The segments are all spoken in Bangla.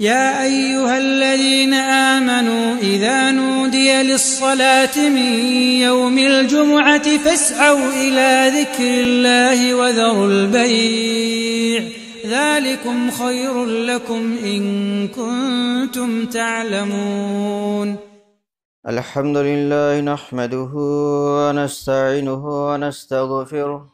يا أيها الذين آمنوا إذا نودي للصلاة من يوم الجمعة فاسعوا إلى ذكر الله وذروا البيع ذلكم خير لكم إن كنتم تعلمون الحمد لله نحمده ونستعينه ونستغفره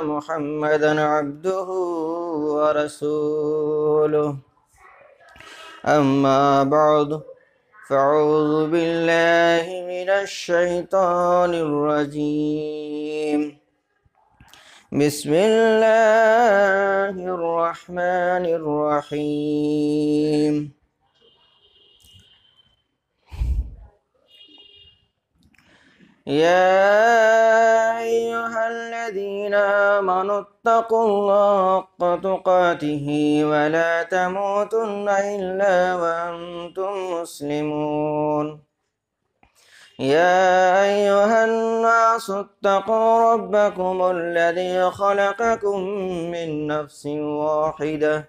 محمدا عبده ورسوله أما بعد فأعوذ بالله من الشيطان الرجيم بسم الله الرحمن الرحيم يا أيها الذين آمنوا اتقوا الله حق تقاته ولا تموتن إلا وأنتم مسلمون يا أيها الناس اتقوا ربكم الذي خلقكم من نفس واحدة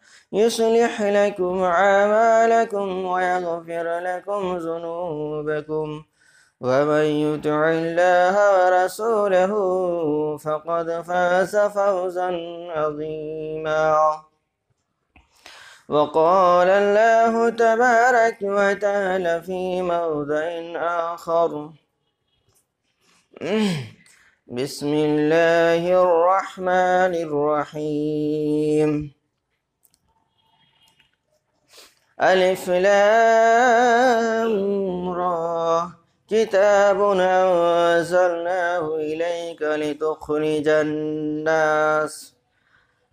يصلح لكم أعمالكم ويغفر لكم ذنوبكم ومن يطع الله ورسوله فقد فاز فوزا عظيما وقال الله تبارك وتعالى في موضع آخر بسم الله الرحمن الرحيم ألف لام را كتاب أنزلناه إليك لتخرج الناس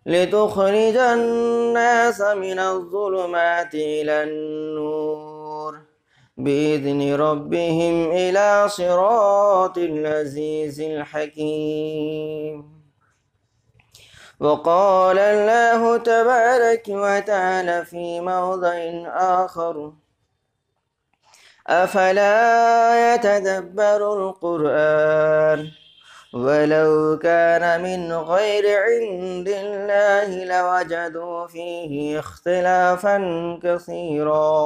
لتخرج الناس من الظلمات إلى النور بإذن ربهم إلى صراط العزيز الحكيم وقال الله تبارك وتعالى في موضع آخر أفلا يتدبر القرآن ولو كان من غير عند الله لوجدوا فيه اختلافا كثيرا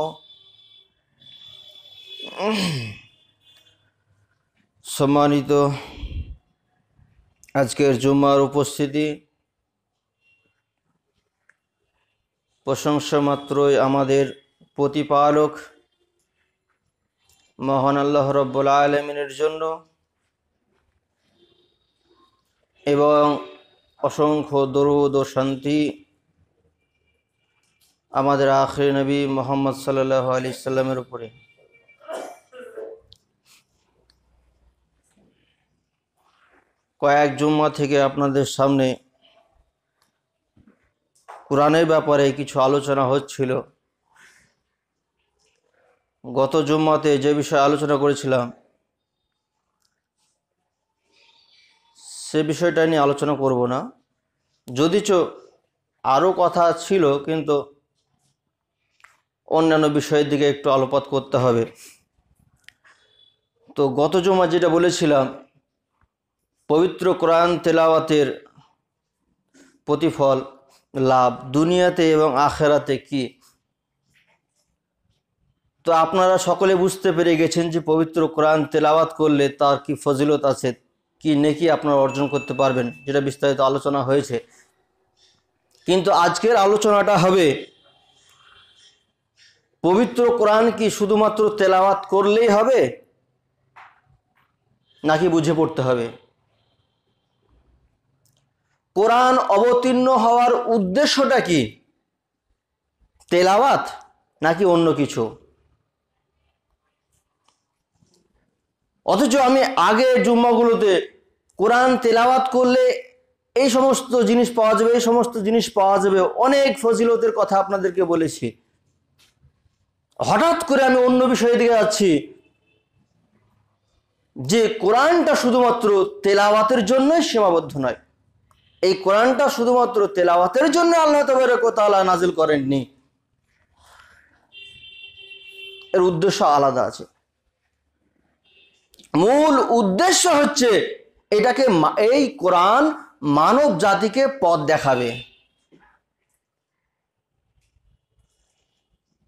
সম্মানিত আজকের জুম্মার উপস্থিতি প্রশংসা মাত্রই আমাদের প্রতিপালক মহান আল্লাহ রব্বুল আলমিনের জন্য এবং অসংখ্য দরুদ ও শান্তি আমাদের আখরি নবী মোহাম্মদ সাল্লাহ আলি সাল্লামের উপরে কয়েক জুম্মা থেকে আপনাদের সামনে কোরআনের ব্যাপারে কিছু আলোচনা হচ্ছিল গত জুম্মাতে যে বিষয়ে আলোচনা করেছিলাম সে বিষয়টা নিয়ে আলোচনা করব না যদিচ আরও কথা ছিল কিন্তু অন্যান্য বিষয়ের দিকে একটু আলোপাত করতে হবে তো গত জমা যেটা বলেছিলাম পবিত্র কোরআন তেলাওয়াতের প্রতিফল লাভ দুনিয়াতে এবং আখেরাতে কি তো আপনারা সকলে বুঝতে পেরে গেছেন যে পবিত্র কোরআন তেলাওয়াত করলে তার কি ফজিলত আছে কি নেকি আপনারা অর্জন করতে পারবেন যেটা বিস্তারিত আলোচনা হয়েছে কিন্তু আজকের আলোচনাটা হবে পবিত্র কোরআন কি শুধুমাত্র তেলাওয়াত করলেই হবে নাকি বুঝে পড়তে হবে কোরআন অবতীর্ণ হওয়ার উদ্দেশ্যটা কি তেলাওয়াত নাকি অন্য কিছু অথচ আমি আগের জুম্মাগুলোতে কোরআন তেলাওয়াত করলে এই সমস্ত জিনিস পাওয়া যাবে এই সমস্ত জিনিস পাওয়া যাবে অনেক ফজিলতের কথা আপনাদেরকে বলেছি হঠাৎ করে আমি অন্য বিষয়ে দিকে যাচ্ছি যে কোরআনটা শুধুমাত্র তেলাওয়াতের জন্যই সীমাবদ্ধ নয় এই কোরআনটা শুধুমাত্র তেলাওয়াতের জন্য আল্লাহ তবরকতালা নাজিল করেননি এর উদ্দেশ্য আলাদা আছে মূল উদ্দেশ্য হচ্ছে এটাকে এই কোরআন মানব জাতিকে পথ দেখাবে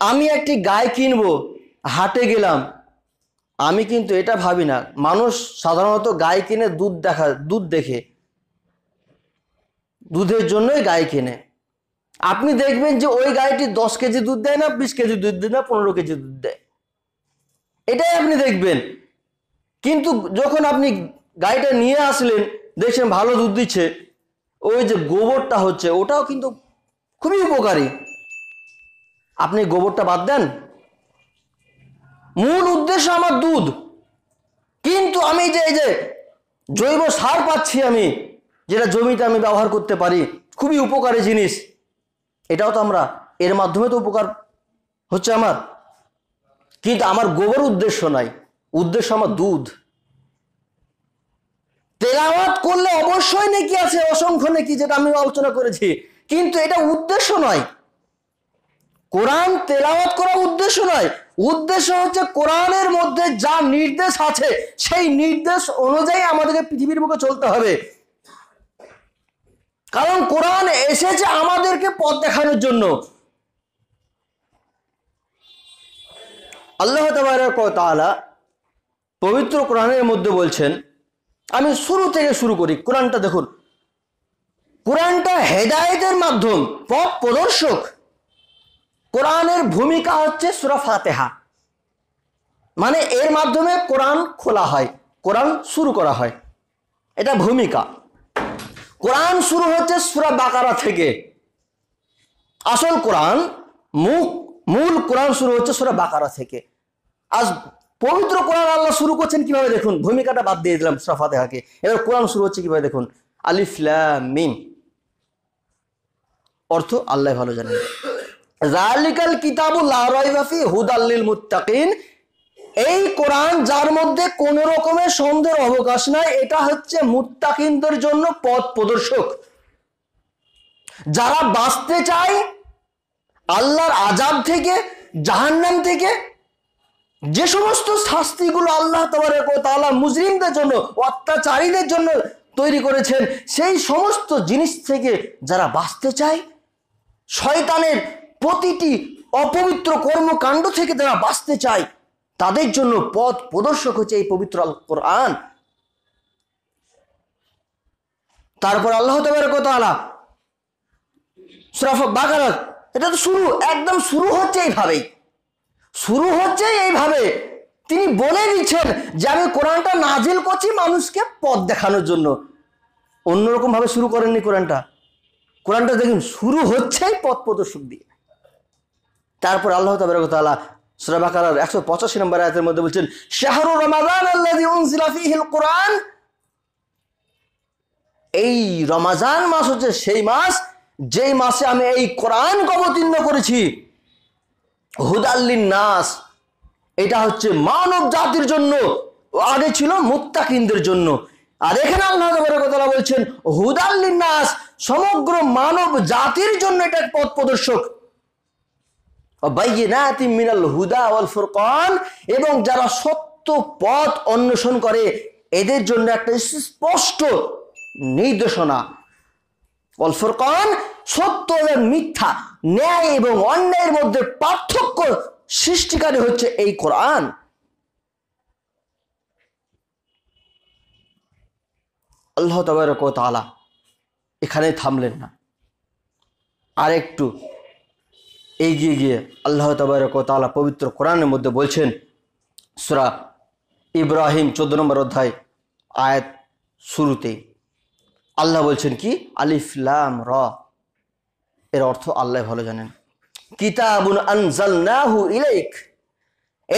আমি একটি গায়ে কিনব হাটে গেলাম আমি কিন্তু এটা ভাবি না মানুষ সাধারণত গায়ে কিনে দুধ দেখা দুধ দেখে দুধের জন্যই গাই কেনে আপনি দেখবেন যে ওই গাইটি দশ কেজি দুধ দেয় না বিশ কেজি দুধ দেয় না পনেরো কেজি দুধ দেয় এটাই আপনি দেখবেন কিন্তু যখন আপনি গাইটা নিয়ে আসলেন দেখছেন ভালো দুধ দিচ্ছে ওই যে গোবরটা হচ্ছে ওটাও কিন্তু খুবই উপকারী আপনি গোবরটা বাদ দেন মূল উদ্দেশ্য আমার দুধ কিন্তু আমি যে এই যে জৈব সার পাচ্ছি আমি যেটা জমিতে আমি ব্যবহার করতে পারি খুবই উপকারী জিনিস এটাও তো আমরা এর মাধ্যমে তো উপকার হচ্ছে আমার কিন্তু আমার গোবর উদ্দেশ্য নাই উদ্দেশ্য আমার দুধ তেলাওয়াত করলে অবশ্যই নেকি আছে অসংখ্য নেকি যেটা আমি আলোচনা করেছি কিন্তু এটা উদ্দেশ্য নয় কোরআন তেলাওয়াত করা উদ্দেশ্য নয় উদ্দেশ্য হচ্ছে কোরআনের মধ্যে যা নির্দেশ আছে সেই নির্দেশ অনুযায়ী আমাদেরকে পৃথিবীর বুকে চলতে হবে কারণ কোরআন এসেছে আমাদেরকে পথ দেখানোর জন্য আল্লাহ তালা পবিত্র কোরআনের মধ্যে বলছেন আমি শুরু থেকে শুরু করি কোরআনটা দেখুন কোরআনটা হেদায়েতের মাধ্যম পথ প্রদর্শক কোরআনের ভূমিকা হচ্ছে সুরা ফাতেহা মানে এর মাধ্যমে কোরআন খোলা হয় কোরআন শুরু করা হয় এটা ভূমিকা কোরআন শুরু হচ্ছে সুরা বাকারা থেকে আসল কোরআন মুখ মূল কোরআন শুরু হচ্ছে সুরা বাকারা থেকে আজ পবিত্র কোরআন আল্লাহ শুরু করছেন কিভাবে দেখুন ভূমিকাটা বাদ দিয়ে দিলাম সুরা ফাতেহাকে এবার কোরআন শুরু হচ্ছে কিভাবে দেখুন আলিফলামিন অর্থ আল্লাহ ভালো জানেন রালিকাল কিতাবুল হুদাল্লিল মুত্তাকিন এই কোরআন যার মধ্যে কোন রকমের সন্দেহের অবকাশ নাই এটা হচ্ছে মুত্তাকিনদের জন্য পথ প্রদর্শক যারা বাঁচতে চায় আল্লাহর আজাব থেকে জাহান্নাম থেকে যে সমস্ত শাস্তিগুলো আল্লাহ তালা মুসলিমদের জন্য অত্যাচারীদের জন্য তৈরি করেছেন সেই সমস্ত জিনিস থেকে যারা বাঁচতে চায় শয়তানের প্রতিটি অপবিত্র কর্মকাণ্ড থেকে যারা বাঁচতে চায় তাদের জন্য পথ প্রদর্শক হচ্ছে এই পবিত্র আল কোরআন তারপর আল্লাহ কথা আলা সুরাফ বাকারাত এটা তো শুরু একদম শুরু হচ্ছে এইভাবেই শুরু হচ্ছে এইভাবে তিনি বলে দিচ্ছেন যে আমি কোরআনটা নাজিল করছি মানুষকে পথ দেখানোর জন্য ভাবে শুরু করেননি কোরআনটা কোরআনটা দেখুন শুরু হচ্ছেই পথ প্রদর্শক দিয়ে তারপর আল্লাহ কথা আলা সূরা বাকারার 185 নম্বর আয়াতের মধ্যে বলছেন শাহরু রমাদান আল্লাযী উনজিলা এই রমাজান মাস হচ্ছে সেই মাস যেই মাসে আমি এই কোরআন অবতীর্ণ করেছি হুদাল্লিন নাস এটা হচ্ছে মানব জাতির জন্য আগে ছিল মুত্তাকিনদের জন্য আর এখানে আল্লাহ কথা বলছেন হুদাল্লিন নাস সমগ্র মানব জাতির জন্য এটা পথ প্রদর্শক মিনাল হুদা এবং যারা সত্য পথ অন্বেষণ করে এদের জন্য একটা স্পষ্ট নির্দেশনা ওয়াল সত্য এবং মিথ্যা ন্যায় এবং অন্যায়ের মধ্যে পার্থক্য সৃষ্টিকারী হচ্ছে এই কোরআন আল্লাহ তবরক তালা এখানে থামলেন না আর একটু এগিয়ে গিয়ে আল্লাহ তাবারক তালা পবিত্র কোরআনের মধ্যে বলছেন সুরা ইব্রাহিম চোদ্দ নম্বর অধ্যায় আয়াত শুরুতে আল্লাহ বলছেন কি আলিফলাম র এর অর্থ আল্লাহ ভালো জানেন কিতাবুন আনজালনাহু ইলেক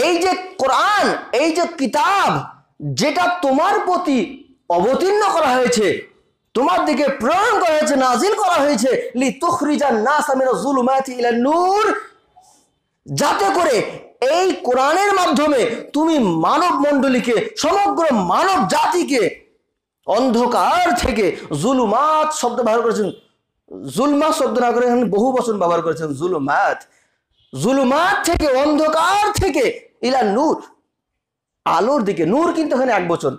এই যে কোরআন এই যে কিতাব যেটা তোমার প্রতি অবতীর্ণ করা হয়েছে তোমার দিকে প্রেরণ করা হয়েছে নাজিল করা হয়েছে লি তুখরিজা না সামিনা জুলুমাতি ইলা নূর যাতে করে এই কোরআনের মাধ্যমে তুমি মানব মণ্ডলীকে সমগ্র মানব জাতিকে অন্ধকার থেকে জুলুমাত শব্দ ব্যবহার করেছেন জুলমা শব্দ না করে বহু বচন ব্যবহার করেছেন জুলুমাত জুলুমাত থেকে অন্ধকার থেকে ইলা নূর আলোর দিকে নূর কিন্তু এখানে এক বচন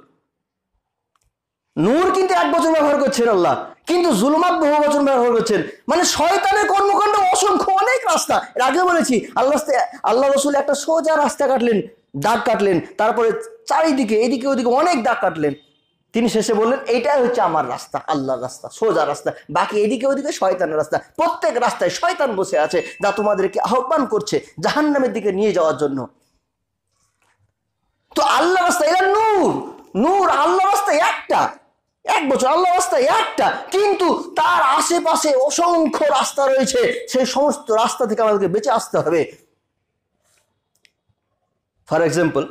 নূর কিন্তু এক বছর ব্যবহার করছেন আল্লাহ কিন্তু জুলমাত বহু বছর ব্যবহার করছেন মানে শয়তানের কর্মকাণ্ড অসংখ্য অনেক রাস্তা এর আগে বলেছি আল্লাহ আল্লাহ রসুল একটা সোজা রাস্তা কাটলেন দাগ কাটলেন তারপরে চারিদিকে এদিকে ওদিকে অনেক দাগ কাটলেন তিনি শেষে বললেন এইটাই হচ্ছে আমার রাস্তা আল্লাহর রাস্তা সোজা রাস্তা বাকি এদিকে ওদিকে শয়তানের রাস্তা প্রত্যেক রাস্তায় শয়তান বসে আছে যা তোমাদেরকে আহ্বান করছে জাহান্নামের দিকে নিয়ে যাওয়ার জন্য তো আল্লাহ রাস্তা এরা নূর নূর আল্লাহ রাস্তা একটা এক বছর আল্লাহ রাস্তা একটা কিন্তু তার আশেপাশে অসংখ্য রাস্তা রয়েছে সেই সমস্ত রাস্তা থেকে আমাদেরকে বেঁচে আসতে হবে ফর এক্সাম্পল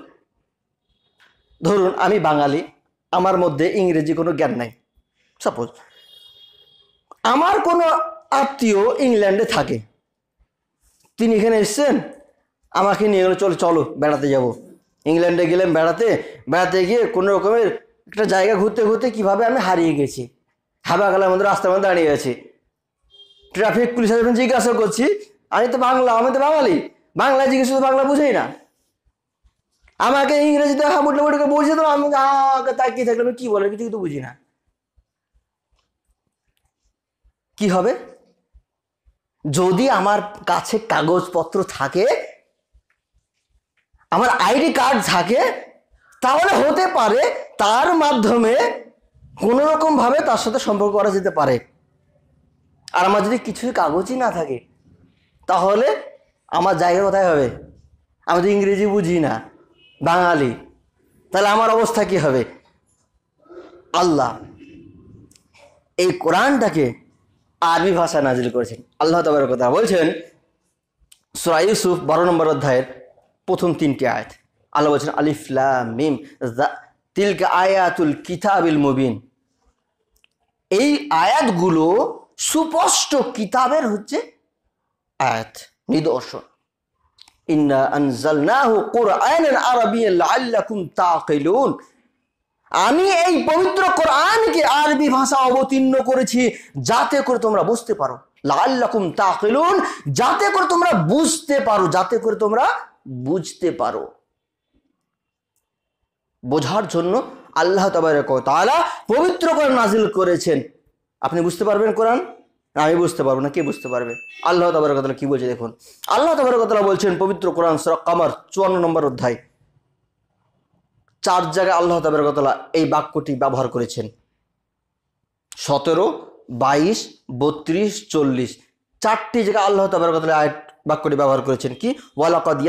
ধরুন আমি বাঙালি আমার মধ্যে ইংরেজি কোনো জ্ঞান নাই সাপোজ আমার কোনো আত্মীয় ইংল্যান্ডে থাকে তিনি এখানে এসছেন আমাকে নিয়ে গেল চলো চলো বেড়াতে যাব ইংল্যান্ডে গেলাম বেড়াতে বেড়াতে গিয়ে কোনো রকমের একটা জায়গা ঘুরতে ঘুরতে কিভাবে আমি হারিয়ে গেছি হাবা গেলাম আমাদের রাস্তার মধ্যে দাঁড়িয়ে আছে ট্রাফিক পুলিশ যখন জিজ্ঞাসা করছি আমি তো বাংলা আমি তো বাঙালি বাংলা জিজ্ঞেস বাংলা বুঝাই না আমাকে ইংরেজিতে হাবুটলে বুটকে বুঝে তো আমি তাকিয়ে থাকলে আমি কি বলে কিছু কিন্তু বুঝি না কি হবে যদি আমার কাছে কাগজপত্র থাকে আমার আইডি কার্ড থাকে তাহলে হতে পারে তার মাধ্যমে কোনো তার সাথে সম্পর্ক করা যেতে পারে আর আমার যদি কিছুই কাগজই না থাকে তাহলে আমার জায়গা কোথায় হবে আমি যদি ইংরেজি বুঝি না বাঙালি তাহলে আমার অবস্থা কি হবে আল্লাহ এই কোরআনটাকে আরবি ভাষা নাজিল করেছেন আল্লাহ তবের কথা বলছেন সুরা ইউসুফ বারো নম্বর অধ্যায়ের প্রথম তিনটি আয়াত আল্লাহ বলছেন আলিফলামিম তিলক আয়াতুল কিতাবিল মুবিন এই আয়াতগুলো সুপষ্ট কিতাবের হচ্ছে আয়াত নিদর্শন আমি এই পবিত্র কোরআনকে আরবি ভাষা অবতীর্ণ করেছি যাতে করে তোমরা বুঝতে পারো লাল্লাকুম তাকিলুন যাতে করে তোমরা বুঝতে পারো যাতে করে তোমরা বুঝতে পারো বোঝার জন্য আল্লাহ তালা পবিত্র করে নাজিল করেছেন আপনি বুঝতে পারবেন কোরআন আমি বুঝতে পারবো না কে বুঝতে পারবে আল্লাহ তাবারকতলা কি বলছে দেখুন আল্লাহ তাবারকতলা বলছেন পবিত্র কোরআন সরা কামার চুয়ান্ন নম্বর অধ্যায় চার জায়গায় আল্লাহ তাবারকতলা এই বাক্যটি ব্যবহার করেছেন সতেরো বাইশ বত্রিশ চল্লিশ চারটি জায়গায় আল্লাহ তাবারকতলা আয়াত বাক্যটি ব্যবহার করেছেন কি ওয়ালাকাদ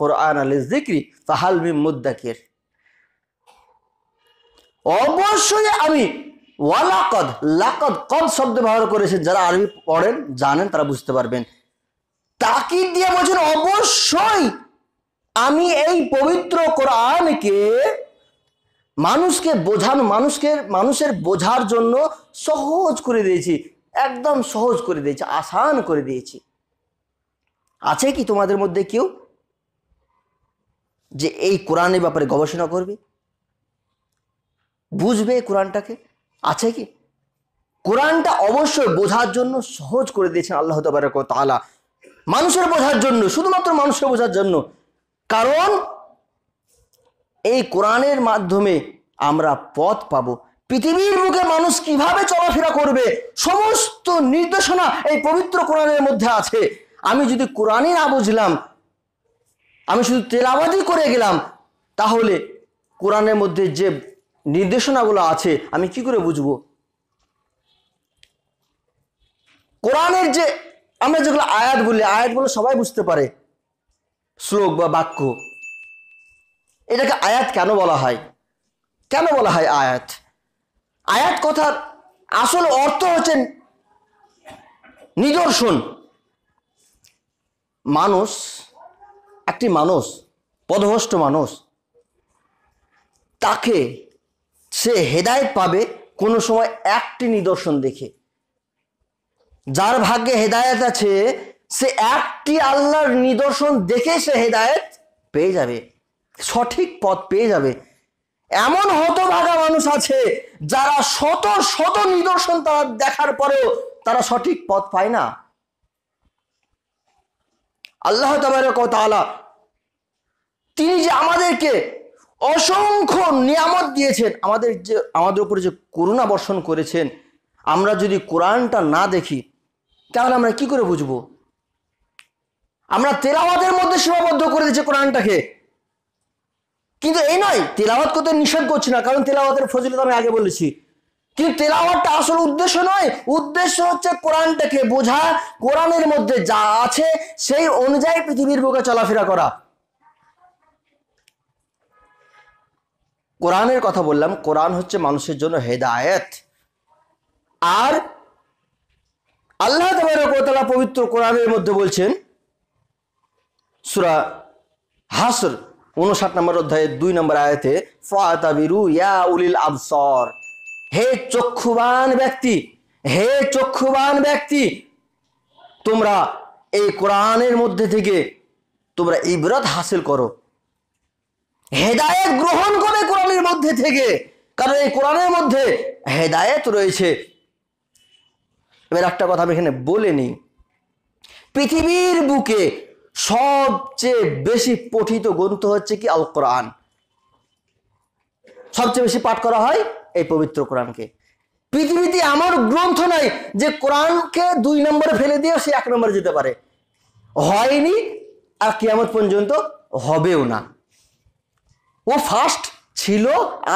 কোরআন আল জিক্রি ফাহাল মিম মুদ্দাকির অবশ্যই আমি ওয়ালাকদ লাকদ কদ শব্দ ব্যবহার করেছে যারা আরবি পড়েন জানেন তারা বুঝতে পারবেন তাকি দিয়ে বলছেন অবশ্যই আমি এই পবিত্র কোরআনকে মানুষকে বোঝানো মানুষকে মানুষের বোঝার জন্য সহজ করে দিয়েছি একদম সহজ করে দিয়েছি আসান করে দিয়েছি আছে কি তোমাদের মধ্যে কেউ যে এই কোরআনের ব্যাপারে গবেষণা করবে বুঝবে কোরআনটাকে আছে কি কোরআনটা অবশ্যই বোঝার জন্য সহজ করে দিয়েছেন আল্লাহ তবরক তালা মানুষের বোঝার জন্য শুধুমাত্র মানুষের বোঝার জন্য কারণ এই কোরআনের মাধ্যমে আমরা পথ পাবো পৃথিবীর বুকে মানুষ কিভাবে চলাফেরা করবে সমস্ত নির্দেশনা এই পবিত্র কোরআনের মধ্যে আছে আমি যদি কোরআনই না বুঝলাম আমি শুধু তেলাবাদি করে গেলাম তাহলে কোরআনের মধ্যে যে নির্দেশনাগুলো আছে আমি কি করে বুঝব কোরআনের যে আমরা যেগুলো আয়াত বলি আয়াতগুলো সবাই বুঝতে পারে শ্লোক বা বাক্য এটাকে আয়াত কেন বলা হয় কেন বলা হয় আয়াত আয়াত কথার আসল অর্থ হচ্ছে নিদর্শন মানুষ একটি মানুষ পদভস্ট মানুষ তাকে সে হেদায়ত পাবে কোনো সময় একটি নিদর্শন দেখে যার ভাগ্যে হেদায়ত আছে সে একটি আল্লাহর নিদর্শন দেখে সে হেদায়ত পেয়ে যাবে সঠিক পথ পেয়ে যাবে এমন হতভাগা মানুষ আছে যারা শত শত নিদর্শন তারা দেখার পরেও তারা সঠিক পথ পায় না আল্লাহ তালা তিনি যে আমাদেরকে অসংখ্য নিয়ামত দিয়েছেন আমাদের যে আমাদের উপরে যে করুণা বর্ষণ করেছেন আমরা যদি কোরআনটা না দেখি তাহলে আমরা কি করে বুঝব আমরা তেলাওয়াতের মধ্যে সীমাবদ্ধ করে দিয়েছি কোরআনটাকে কিন্তু এই নয় তেলাওয়াত করতে নিষেধ করছি না কারণ তেলাওয়াতের ফজিলত আমি আগে বলেছি কিন্তু তেলাওয়াতটা আসল উদ্দেশ্য নয় উদ্দেশ্য হচ্ছে কোরআনটাকে বোঝা কোরআনের মধ্যে যা আছে সেই অনুযায়ী পৃথিবীর বুকে চলাফেরা করা কোরআনের কথা বললাম কোরআন হচ্ছে মানুষের জন্য হেদায়েত আর আল্লাহ তালা পবিত্র কোরআনের মধ্যে বলছেন সুরা হাসর উনষাট নম্বর অধ্যায়ে দুই নম্বর আয়াতে ফিরু ইয়া উলিল আবসর হে চক্ষুবান ব্যক্তি হে চক্ষুবান ব্যক্তি তোমরা এই কোরআনের মধ্যে থেকে তোমরা ইবরত হাসিল করো হেদায়েত গ্রহণ করে কোরআনের মধ্যে থেকে কারণ এই কোরআনের মধ্যে হেদায়েত রয়েছে এবার একটা কথা আমি এখানে বলে নিই পৃথিবীর বুকে সবচেয়ে বেশি পঠিত গ্রন্থ হচ্ছে কি আল কোরআন সবচেয়ে বেশি পাঠ করা হয় এই পবিত্র কোরআনকে পৃথিবীতে এমন গ্রন্থ নাই যে কোরআনকে দুই নম্বরে ফেলে দিয়ে সে এক নম্বরে যেতে পারে হয়নি আর কিয়ামত পর্যন্ত হবেও না ও ফার্স্ট ছিল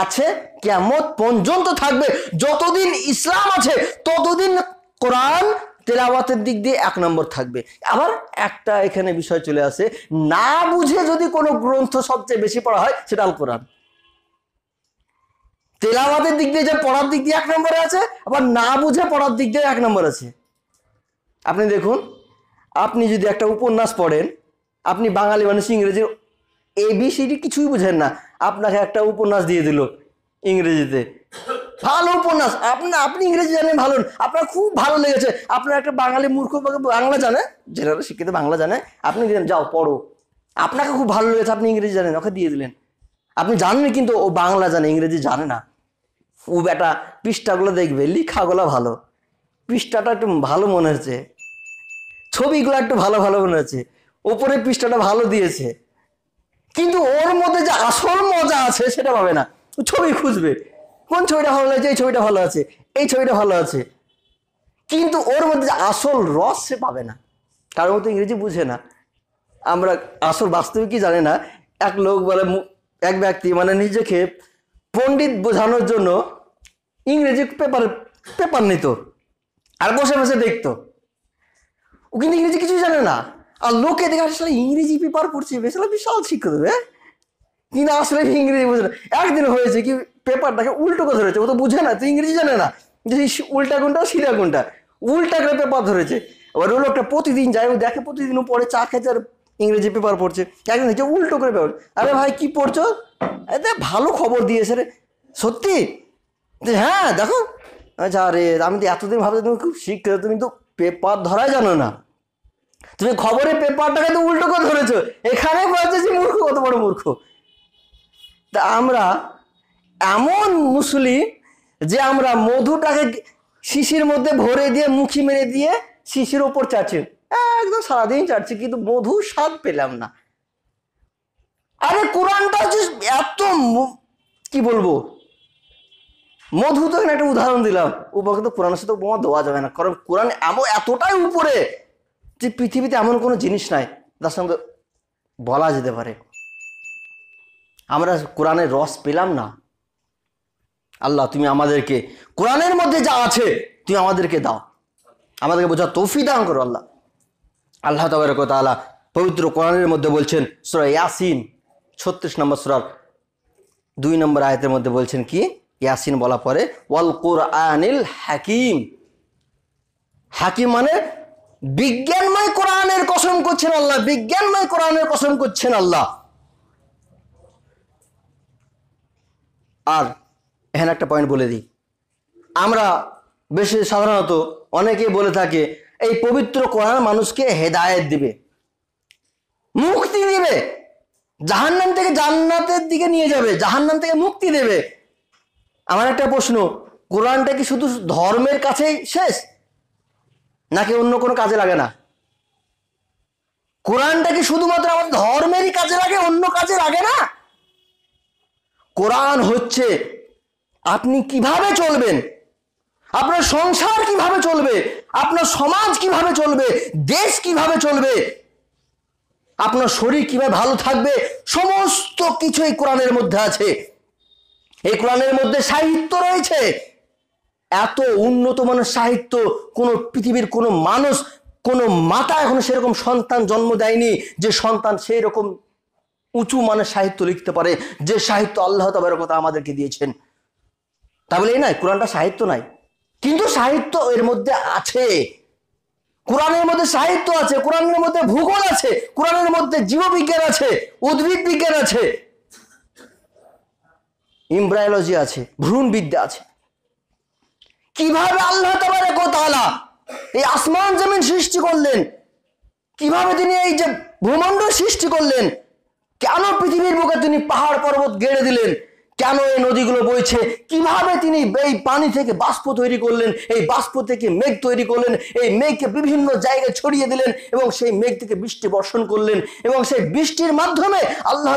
আছে কেমত পর্যন্ত থাকবে যতদিন ইসলাম আছে ততদিন কোরআন তেলাবাতের দিক দিয়ে এক নম্বর থাকবে আবার একটা এখানে বিষয় চলে আসে না বুঝে যদি কোনো গ্রন্থ সবচেয়ে বেশি পড়া হয় সেটা আল কোরআন তেলাবাতের দিক দিয়ে যে পড়ার দিক দিয়ে এক নম্বরে আছে আবার না বুঝে পড়ার দিক দিয়ে এক নম্বর আছে আপনি দেখুন আপনি যদি একটা উপন্যাস পড়েন আপনি বাঙালি মানুষ ইংরেজির এবিসিডি কিছুই বুঝেন না আপনাকে একটা উপন্যাস দিয়ে দিল ইংরেজিতে ভালো উপন্যাস আপনি আপনি ইংরেজি জানেন ভালো আপনার খুব ভালো লেগেছে আপনার একটা বাঙালি মূর্খ বাংলা জানে যেটা শিক্ষিত বাংলা জানে আপনি যাও পড়ো আপনাকে খুব ভালো লেগেছে আপনি ইংরেজি জানেন ওকে দিয়ে দিলেন আপনি জানেন কিন্তু ও বাংলা জানে ইংরেজি জানে না ও বেটা পৃষ্ঠাগুলো দেখবে লিখাগুলো ভালো পৃষ্ঠাটা একটু ভালো মনে হচ্ছে ছবিগুলো একটু ভালো ভালো মনে হচ্ছে ওপরে পৃষ্ঠাটা ভালো দিয়েছে কিন্তু ওর মধ্যে যে আসল মজা আছে সেটা পাবে না ছবি খুঁজবে কোন ছবিটা ভালো লাগছে এই ছবিটা ভালো আছে এই ছবিটা ভালো আছে কিন্তু ওর মধ্যে যে আসল রস সে পাবে না কারোর মতো ইংরেজি বুঝে না আমরা আসল বাস্তবে কি জানে না এক লোক বলে এক ব্যক্তি মানে নিজেকে পণ্ডিত বোঝানোর জন্য ইংরেজি পেপার পেপার নিত আর বসে বসে দেখতো ও কিন্তু ইংরেজি কিছুই জানে না আর লোকে দেখে আসলে ইংরেজি পেপার পড়ছে বেশালা বিশাল শিক্ষিত হ্যাঁ তিনি আসলে ইংরেজি হ্যাঁ? বুঝে না একদিন হয়েছে কি পেপারটাকে উল্টো করে ধরেছে ও তো বুঝে না তুই ইংরেজি জানে না যে উল্টা কোনটা সিরা কোনটা উল্টা করে পেপার ধরেছে এবার ও লোকটা প্রতিদিন যায় ও দেখে প্রতিদিন ও পড়ে চা খেয়ে ইংরেজি পেপার পড়ছে একদিন হচ্ছে উল্টো করে পেপার আরে ভাই কি পড়ছো এতে ভালো খবর দিয়েছে রে সত্যি হ্যাঁ দেখো আচ্ছা রে আমি তো এতদিন ভাবছি তুমি খুব শিখতে তুমি তো পেপার ধরাই জানো না তুমি খবরের পেপারটাকে তো উল্টো করে ধরেছ এখানে বলছে যে মূর্খ কত বড় মূর্খ তা আমরা এমন মুসলিম যে আমরা মধুটাকে শিশির মধ্যে ভরে দিয়ে মুখি মেরে দিয়ে শিশির ওপর চাচ্ছি একদম সারাদিন চাচ্ছি কিন্তু মধু স্বাদ পেলাম না আরে কোরআনটা হচ্ছে এত কি বলবো মধু তো একটা উদাহরণ দিলাম উপকে তো কোরআনের সাথে দেওয়া যাবে না কারণ কোরআন এমন এতটাই উপরে যে পৃথিবীতে এমন কোনো জিনিস নাই তার সঙ্গে বলা যেতে পারে আমরা কোরআনের রস পেলাম না আল্লাহ তুমি আমাদেরকে কোরআনের মধ্যে যা আছে তুমি আমাদেরকে দাও আমাদেরকে বোঝা তৌফি দান করো আল্লাহ আল্লাহ তবরক তালা পবিত্র কোরআনের মধ্যে বলছেন সুরা ইয়াসিন ছত্রিশ নম্বর সুরার দুই নম্বর আয়তের মধ্যে বলছেন কি ইয়াসিন বলা পরে ওয়াল কোরআনিল হাকিম হাকিম মানে বিজ্ঞানময় কোরআনের কসম করছেন আল্লাহ বিজ্ঞানময় কোরআনের কসম করছেন আল্লাহ আর এখন একটা পয়েন্ট বলে দিই আমরা বেশি সাধারণত অনেকেই বলে থাকে এই পবিত্র কোরআন মানুষকে হেদায়েত দিবে মুক্তি দিবে জাহান্নাম থেকে জান্নাতের দিকে নিয়ে যাবে জাহান্নাম থেকে মুক্তি দেবে আমার একটা প্রশ্ন কোরআনটা কি শুধু ধর্মের কাছেই শেষ নাকি অন্য কোনো কাজে লাগে না কোরআনটা কি শুধুমাত্র আমার ধর্মেরই কাজে লাগে অন্য কাজে লাগে না কোরআন হচ্ছে আপনি কিভাবে চলবেন আপনার সংসার কিভাবে চলবে আপনার সমাজ কিভাবে চলবে দেশ কিভাবে চলবে আপনার শরীর কিভাবে ভালো থাকবে সমস্ত কিছু এই কোরআনের মধ্যে আছে এই কোরআনের মধ্যে সাহিত্য রয়েছে এত উন্নত মানের সাহিত্য কোনো পৃথিবীর কোনো মানুষ কোনো মাতা এখনো সেরকম সন্তান জন্ম দেয়নি যে সন্তান সেই রকম উঁচু মানের সাহিত্য লিখতে পারে যে সাহিত্য আল্লাহ তবের কথা আমাদেরকে দিয়েছেন তা বলে নাই কোরআনটা সাহিত্য নাই কিন্তু সাহিত্য এর মধ্যে আছে কোরআনের মধ্যে সাহিত্য আছে কোরআনের মধ্যে ভূগোল আছে কোরআনের মধ্যে জীববিজ্ঞান আছে উদ্ভিদ বিজ্ঞান আছে ইমব্রায়োলজি আছে ভ্রূণ বিদ্যা আছে কিভাবে আল্লাহ তালা এই আসমান জমিন সৃষ্টি করলেন কিভাবে তিনি এই যে ভূমণ্ড সৃষ্টি করলেন কেন পৃথিবীর বুকে তিনি পাহাড় পর্বত গেড়ে দিলেন কেন এই নদীগুলো বইছে কিভাবে তিনি এই পানি থেকে বাষ্প তৈরি করলেন এই বাষ্প থেকে মেঘ তৈরি করলেন এই মেঘকে বিভিন্ন জায়গায় ছড়িয়ে দিলেন এবং সেই মেঘ থেকে বৃষ্টি বর্ষণ করলেন এবং সেই বৃষ্টির মাধ্যমে আল্লাহ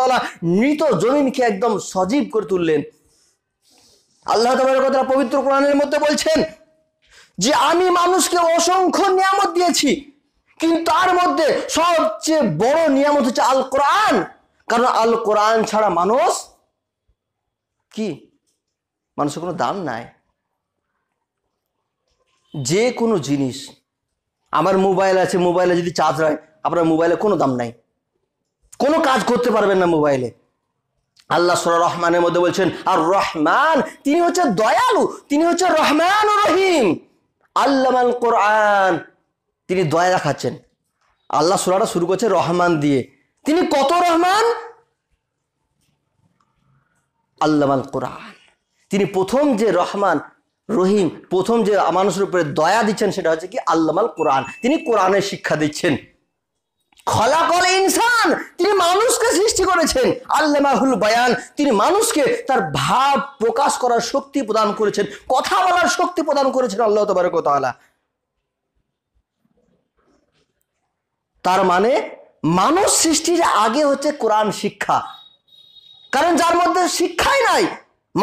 তালা মৃত জমিনকে একদম সজীব করে তুললেন আল্লাহ কথা পবিত্র কোরআনের মধ্যে বলছেন যে আমি মানুষকে অসংখ্য নিয়ামত দিয়েছি কিন্তু তার মধ্যে সবচেয়ে বড় নিয়ামত হচ্ছে আল কোরআন কারণ আল কোরআন ছাড়া মানুষ কি মানুষের কোনো দাম নাই যে কোনো জিনিস আমার মোবাইল আছে মোবাইলে যদি চার্জ হয় আপনার মোবাইলে কোনো দাম নাই কোনো কাজ করতে পারবেন না মোবাইলে আল্লাহ সর রহমানের মধ্যে বলছেন আর রহমান তিনি হচ্ছে দয়ালু তিনি হচ্ছে রহমান ও রহিম আল্লামান কোরআন তিনি দয়া দেখাচ্ছেন আল্লাহ সুরাটা শুরু করছে রহমান দিয়ে তিনি কত রহমান আল্লামাল কোরআন তিনি প্রথম যে রহমান রহিম প্রথম যে মানুষের উপরে দয়া দিচ্ছেন সেটা হচ্ছে কি আল্লামাল কোরআন তিনি কোরআনের শিক্ষা দিচ্ছেন খলাকল ইনসান তিনি মানুষকে সৃষ্টি করেছেন আল্লামাহুল বায়ান তিনি মানুষকে তার ভাব প্রকাশ করার শক্তি প্রদান করেছেন কথা বলার শক্তি প্রদান করেছেন আল্লাহ তবরকতলা তার মানে মানুষ সৃষ্টির আগে হচ্ছে কোরআন শিক্ষা কারণ যার মধ্যে শিক্ষাই নাই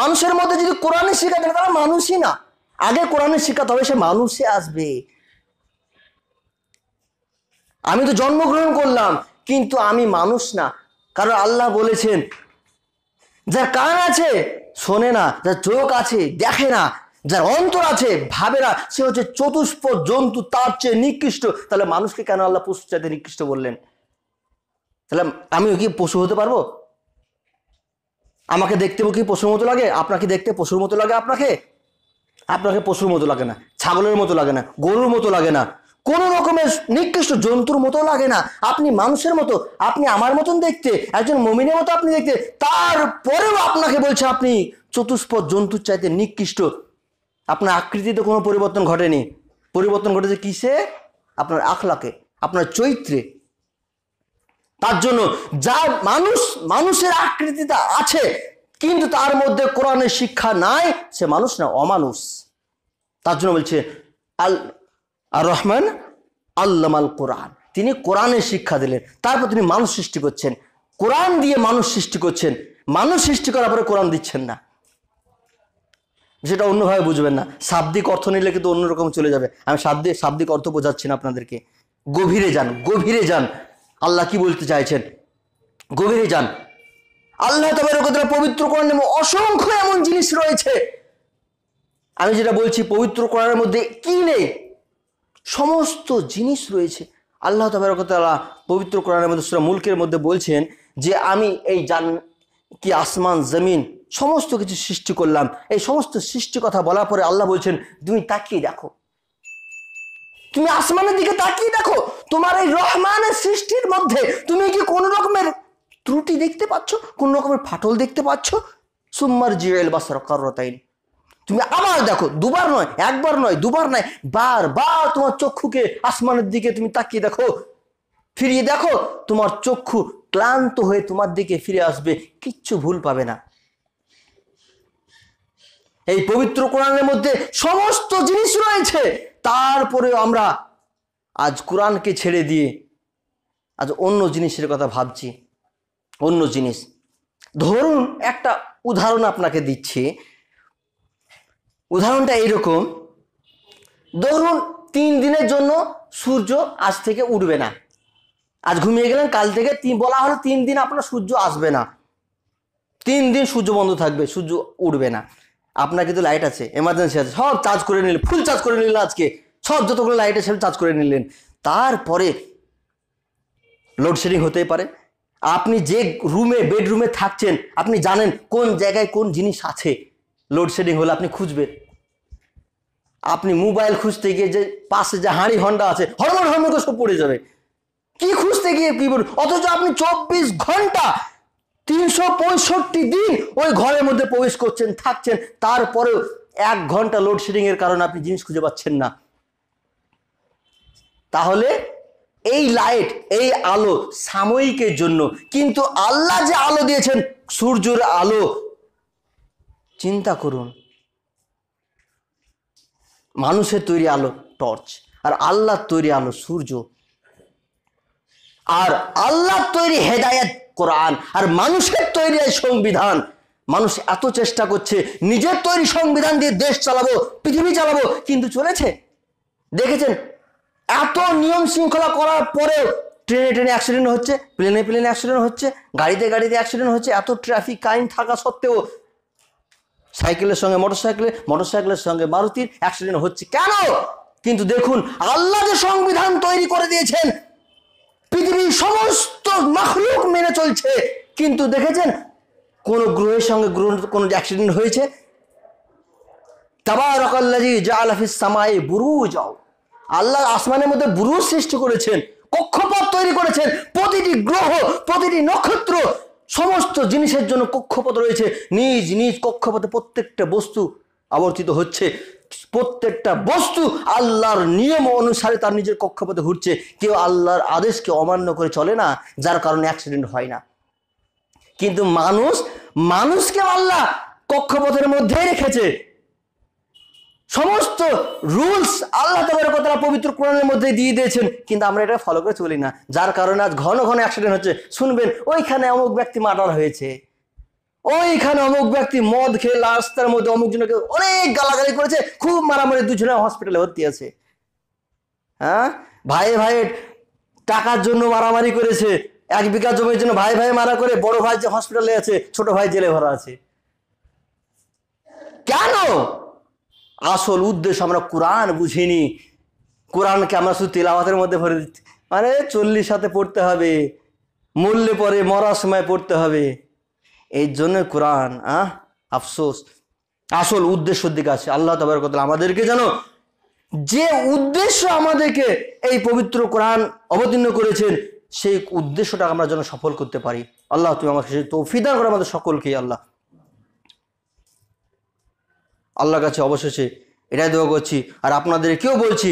মানুষের মধ্যে যদি কোরআনে শিক্ষা থাকে তারা মানুষই না আগে কোরআনে শিক্ষা তবে সে মানুষে আসবে আমি তো জন্মগ্রহণ করলাম কিন্তু আমি মানুষ না কারণ আল্লাহ বলেছেন যার কান আছে শোনে না যার চোখ আছে দেখে না যার অন্তর আছে ভাবে না সে হচ্ছে চতুষ্প জন্তু তার চেয়ে নিকৃষ্ট তাহলে মানুষকে কেন আল্লাহ পশু চাইতে নিকৃষ্ট বললেন তাহলে আমি কি পশু হতে পারবো আমাকে দেখতে কি পশুর মতো লাগে আপনাকে দেখতে পশুর মতো লাগে আপনাকে আপনাকে পশুর মতো লাগে না ছাগলের মতো লাগে না গরুর মতো লাগে না কোনো রকমের নিকৃষ্ট জন্তুর মতো লাগে না আপনি মানুষের মতো আপনি আমার মতন দেখতে একজন মমিনের মতো আপনি দেখতে তারপরেও আপনাকে বলছে আপনি চতুষ্পদ জন্তুর চাইতে নিকৃষ্ট আপনার আকৃতিতে কোনো পরিবর্তন ঘটেনি পরিবর্তন ঘটেছে কিসে আপনার আখলাকে আপনার চৈত্রে তার জন্য যা মানুষ মানুষের আকৃতিটা আছে কিন্তু তার মধ্যে কোরআনের শিক্ষা নাই সে মানুষ না অমানুষ তার জন্য বলছে আল আর রহমান আল্লামাল কোরআন তিনি কোরআনের শিক্ষা দিলেন তারপর তিনি মানুষ সৃষ্টি করছেন কোরআন দিয়ে মানুষ সৃষ্টি করছেন মানুষ সৃষ্টি করার পরে কোরআন দিচ্ছেন না সেটা অন্যভাবে বুঝবেন না শাব্দিক অর্থ নিলে কিন্তু অন্যরকম চলে যাবে আমি শাব্দিক শাব্দিক অর্থ বোঝাচ্ছি না আপনাদেরকে গভীরে যান গভীরে যান আল্লাহ কি বলতে চাইছেন গভীরে যান আল্লাহ তবে পবিত্র এবং অসংখ্য এমন জিনিস রয়েছে আমি যেটা বলছি পবিত্র করার মধ্যে কি নেই সমস্ত জিনিস রয়েছে আল্লাহ তালা পবিত্র কোরআনের মধ্যে সুরা মুলকের মধ্যে বলছেন যে আমি এই জান কি আসমান জমিন সমস্ত কিছু সৃষ্টি করলাম এই সমস্ত সৃষ্টি কথা বলার পরে আল্লাহ বলছেন তুমি তাকিয়ে দেখো তুমি আসমানের দিকে তাকিয়ে দেখো তোমার এই রহমানের সৃষ্টির মধ্যে তুমি কি কোন রকমের ত্রুটি দেখতে পাচ্ছ কোন রকমের ফাটল দেখতে পাচ্ছ সুম্মার জিয়েল বা সরকার তুমি আবার দেখো দুবার নয় একবার নয় দুবার নয় বার বার তোমার চক্ষুকে আসমানের দিকে তুমি তাকিয়ে দেখো ফিরিয়ে দেখো তোমার চক্ষু ক্লান্ত হয়ে তোমার দিকে ফিরে আসবে কিচ্ছু ভুল পাবে না এই পবিত্র কোরআনের মধ্যে সমস্ত জিনিস রয়েছে তারপরে আমরা আজ কোরআনকে ছেড়ে দিয়ে আজ অন্য জিনিসের কথা ভাবছি অন্য জিনিস ধরুন একটা উদাহরণ আপনাকে দিচ্ছি উদাহরণটা এইরকম ধরুন তিন দিনের জন্য সূর্য আজ থেকে উঠবে না আজ ঘুমিয়ে গেলেন কাল থেকে বলা হলো তিন দিন আপনার সূর্য আসবে না তিন দিন সূর্য বন্ধ থাকবে সূর্য উঠবে না আপনার কিন্তু লাইট আছে এমার্জেন্সি আছে সব চার্জ করে নিলেন ফুল চার্জ করে নিলেন আজকে সব যতগুলো লাইট আছে চার্জ করে নিলেন তারপরে লোডশেডিং হতেই পারে আপনি যে রুমে বেডরুমে থাকছেন আপনি জানেন কোন জায়গায় কোন জিনিস আছে লোডশেডিং হলে আপনি খুঁজবেন আপনি মোবাইল খুঁজতে গিয়ে যে পাশে যে হাঁড়ি হন্ডা আছে হরমর হরমর সব পড়ে যাবে কি খুঁজতে গিয়ে কি বলুন অথচ আপনি চব্বিশ ঘন্টা তিনশো পঁয়ষট্টি দিন ওই ঘরের মধ্যে প্রবেশ করছেন থাকছেন তারপরেও এক ঘন্টা লোডশেডিংয়ের কারণে আপনি জিনিস খুঁজে পাচ্ছেন না তাহলে এই লাইট এই আলো সাময়িকের জন্য কিন্তু আল্লাহ যে আলো দিয়েছেন সূর্যের আলো চিন্তা করুন মানুষের তৈরি আলো টর্চ আর আল্লাহর তৈরি আলো সূর্য আর আল্লাহর তৈরি হেদায়ত কোরআন আর মানুষের তৈরি সংবিধান মানুষ এত চেষ্টা করছে নিজের তৈরি সংবিধান দিয়ে দেশ চালাবো পৃথিবী চালাবো কিন্তু চলেছে দেখেছেন এত নিয়ম শৃঙ্খলা করার পরেও ট্রেনে ট্রেনে অ্যাক্সিডেন্ট হচ্ছে প্লেনে প্লেনে অ্যাক্সিডেন্ট হচ্ছে গাড়িতে গাড়িতে অ্যাক্সিডেন্ট হচ্ছে এত ট্রাফিক আইন থাকা সত্ত্বেও সাইকেলের সঙ্গে মোটর মোটরসাইকেলের সঙ্গে মারুতির অ্যাক্সিডেন্ট হচ্ছে কেন কিন্তু দেখুন আল্লাহ যে সংবিধান তৈরি করে দিয়েছেন পৃথিবীর সমস্ত মাখলুক মেনে চলছে কিন্তু দেখেছেন কোন গ্রহের সঙ্গে গ্রহ কোনো অ্যাক্সিডেন্ট হয়েছে তাবা তাবারকাল্লাজি জালাফিস সামাই বুরু যাও আল্লাহ আসমানের মধ্যে বুরু সৃষ্টি করেছেন কক্ষপথ তৈরি করেছেন প্রতিটি গ্রহ প্রতিটি নক্ষত্র সমস্ত জিনিসের জন্য কক্ষপথ রয়েছে নিজ নিজ কক্ষপথে প্রত্যেকটা বস্তু আবর্তিত হচ্ছে প্রত্যেকটা বস্তু আল্লাহর নিয়ম অনুসারে তার নিজের কক্ষপথে ঘুরছে কেউ আল্লাহর আদেশকে অমান্য করে চলে না যার কারণে অ্যাক্সিডেন্ট হয় না কিন্তু মানুষ মানুষকে আল্লাহ কক্ষপথের মধ্যেই রেখেছে সমস্ত রুলস আল্লাহ কথা পবিত্র কোরআনের মধ্যে দিয়ে দিয়েছেন কিন্তু আমরা এটা ফলো করে চলি না যার কারণে আজ ঘন ঘন অ্যাক্সিডেন্ট হচ্ছে শুনবেন ওইখানে অমুক ব্যক্তি মার্ডার হয়েছে ওইখানে অমুক ব্যক্তি মদ খেয়ে রাস্তার মধ্যে অমুক জনকে অনেক গালাগালি করেছে খুব মারামারি দুজনে হসপিটালে ভর্তি আছে হ্যাঁ ভাই ভাই টাকার জন্য মারামারি করেছে এক বিঘা জমির জন্য ভাই ভাই মারা করে বড় ভাই যে হসপিটালে আছে ছোট ভাই জেলে ভরা আছে কেন আসল উদ্দেশ্য আমরা কোরআন বুঝিনি কোরআনকে আমরা শুধু তেলাওয়াতের মধ্যে ভরে দিচ্ছি মানে চল্লিশ সাথে পড়তে হবে মূল্যে পরে মরার সময় পড়তে হবে এই জন্য কোরআন আহ আফসোস আসল উদ্দেশ্যর দিকে আছে আল্লাহ তবর কথা আমাদেরকে যেন যে উদ্দেশ্য আমাদেরকে এই পবিত্র কোরআন অবতীর্ণ করেছেন সেই উদ্দেশ্যটা আমরা যেন সফল করতে পারি আল্লাহ তুমি আমাকে তৌফিদার করে আমাদের সকলকেই আল্লাহ আল্লাহর কাছে অবশেষে এটাই দোয়া করছি আর আপনাদের কেউ বলছি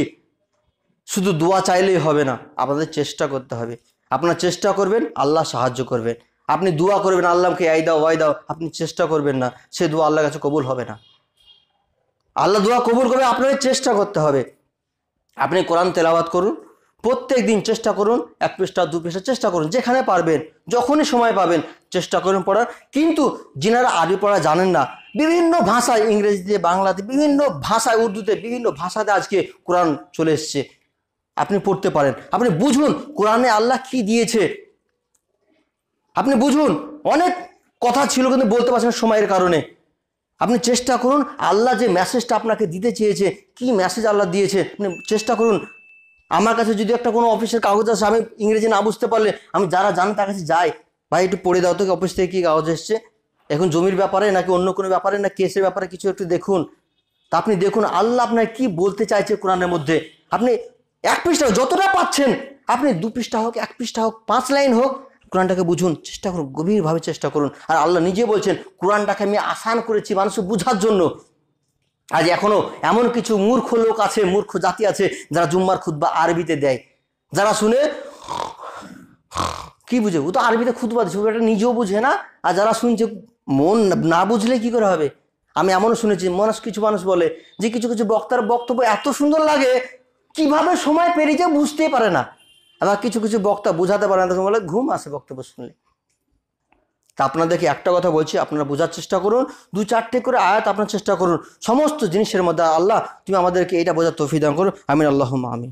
শুধু দোয়া চাইলেই হবে না আপনাদের চেষ্টা করতে হবে আপনার চেষ্টা করবেন আল্লাহ সাহায্য করবেন আপনি দোয়া করবেন আল্লাহকে আই দাও ওয়াই দাও আপনি চেষ্টা করবেন না সে দোয়া আল্লাহর কাছে কবুল হবে না আল্লাহ দোয়া কবুল করবে আপনাকে চেষ্টা করতে হবে আপনি কোরআন তেলাবাদ করুন প্রত্যেক দিন চেষ্টা করুন এক পৃষ্ঠা দু পৃষ্ঠা চেষ্টা করুন যেখানে পারবেন যখনই সময় পাবেন চেষ্টা করুন পড়ার কিন্তু যিনারা আরবি পড়া জানেন না বিভিন্ন ভাষায় ইংরেজিতে বাংলাতে বিভিন্ন ভাষায় উর্দুতে বিভিন্ন ভাষাতে আজকে কোরআন চলে এসছে আপনি পড়তে পারেন আপনি বুঝুন কোরআনে আল্লাহ কি দিয়েছে আপনি বুঝুন অনেক কথা ছিল কিন্তু বলতে পারছেন সময়ের কারণে আপনি চেষ্টা করুন আল্লাহ যে মেসেজটা আপনাকে দিতে চেয়েছে কি মেসেজ আল্লাহ দিয়েছে আপনি চেষ্টা করুন আমার কাছে যদি একটা কোনো অফিসের কাগজ আসে আমি ইংরেজি না বুঝতে পারলে আমি যারা জানে তার কাছে যাই ভাই একটু পড়ে দাও তো অফিস থেকে কী কাগজ এসছে এখন জমির ব্যাপারে নাকি অন্য কোনো ব্যাপারে না কেসের ব্যাপারে কিছু একটু দেখুন তা আপনি দেখুন আল্লাহ আপনার কি বলতে চাইছে কোরআনের মধ্যে আপনি এক পৃষ্ঠা যতটা পাচ্ছেন আপনি দু পৃষ্ঠা হোক এক পৃষ্ঠা হোক পাঁচ লাইন হোক কোরআনটাকে বুঝুন চেষ্টা করুন গভীরভাবে চেষ্টা করুন আর আল্লাহ নিজে বলছেন কোরআনটাকে আমি আসান করেছি মানুষ বুঝার জন্য আজ এখনও এমন কিছু মূর্খ লোক আছে মূর্খ জাতি আছে যারা জুম্মার খুদ্া আরবিতে দেয় যারা শুনে কি বুঝে ও তো আরবিতে খুদবা দিচ্ছে নিজেও বুঝে না আর যারা শুনছে মন না বুঝলে কি করে হবে আমি এমনও শুনেছি মানুষ কিছু মানুষ বলে যে কিছু কিছু বক্তার বক্তব্য এত সুন্দর লাগে কিভাবে সময় পেরিয়ে যায় বুঝতেই পারে না আবার কিছু কিছু বক্তা বুঝাতে পারে না তখন বলে ঘুম আসে বক্তব্য শুনলে তা আপনাদেরকে একটা কথা বলছি আপনারা বোঝার চেষ্টা করুন দু চারটে করে আয়াত আপনার চেষ্টা করুন সমস্ত জিনিসের মধ্যে আল্লাহ তুমি আমাদেরকে এটা বোঝার তফিদান করুন করো আমিন আল্লাহ আমিন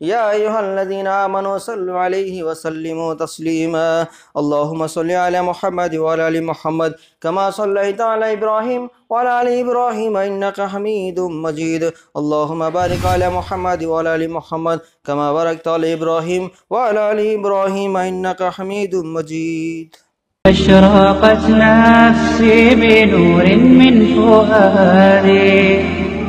يا أيها الذين آمنوا صلوا عليه وسلموا تسليما اللهم صل على محمد وعلى آل محمد كما صليت على إبراهيم وعلى آل إبراهيم إنك حميد مجيد اللهم بارك على محمد وعلى آل محمد كما باركت على إبراهيم وعلى آل إبراهيم إنك حميد مجيد أشرقت نفسي بنور من فؤادي